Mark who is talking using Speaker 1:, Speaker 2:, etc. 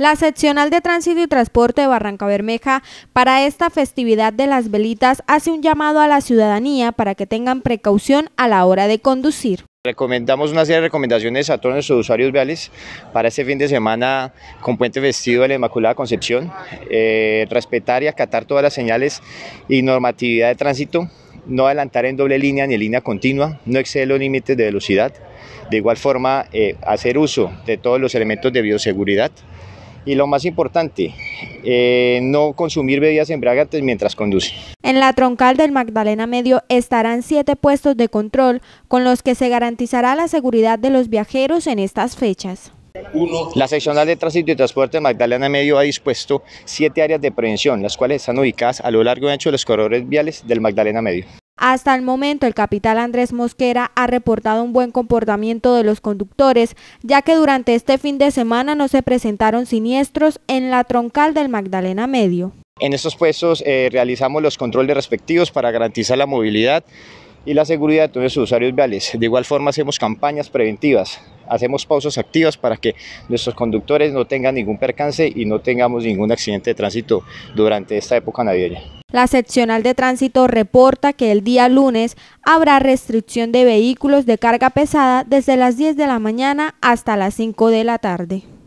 Speaker 1: La seccional de tránsito y transporte de Barranca Bermeja para esta festividad de las velitas hace un llamado a la ciudadanía para que tengan precaución a la hora de conducir.
Speaker 2: Recomendamos una serie de recomendaciones a todos nuestros usuarios viales para este fin de semana con puente vestido de la Inmaculada Concepción, eh, respetar y acatar todas las señales y normatividad de tránsito, no adelantar en doble línea ni en línea continua, no exceder los límites de velocidad, de igual forma eh, hacer uso de todos los elementos de bioseguridad, y lo más importante, eh, no consumir bebidas embriagantes mientras conduce.
Speaker 1: En la troncal del Magdalena Medio estarán siete puestos de control con los que se garantizará la seguridad de los viajeros en estas fechas.
Speaker 2: La seccional de tránsito y transporte de Magdalena Medio ha dispuesto siete áreas de prevención, las cuales están ubicadas a lo largo y ancho de los corredores viales del Magdalena Medio.
Speaker 1: Hasta el momento, el capital Andrés Mosquera ha reportado un buen comportamiento de los conductores, ya que durante este fin de semana no se presentaron siniestros en la troncal del Magdalena Medio.
Speaker 2: En estos puestos eh, realizamos los controles respectivos para garantizar la movilidad y la seguridad de todos los usuarios viales. De igual forma hacemos campañas preventivas hacemos pausas activas para que nuestros conductores no tengan ningún percance y no tengamos ningún accidente de tránsito durante esta época navideña.
Speaker 1: La seccional de tránsito reporta que el día lunes habrá restricción de vehículos de carga pesada desde las 10 de la mañana hasta las 5 de la tarde.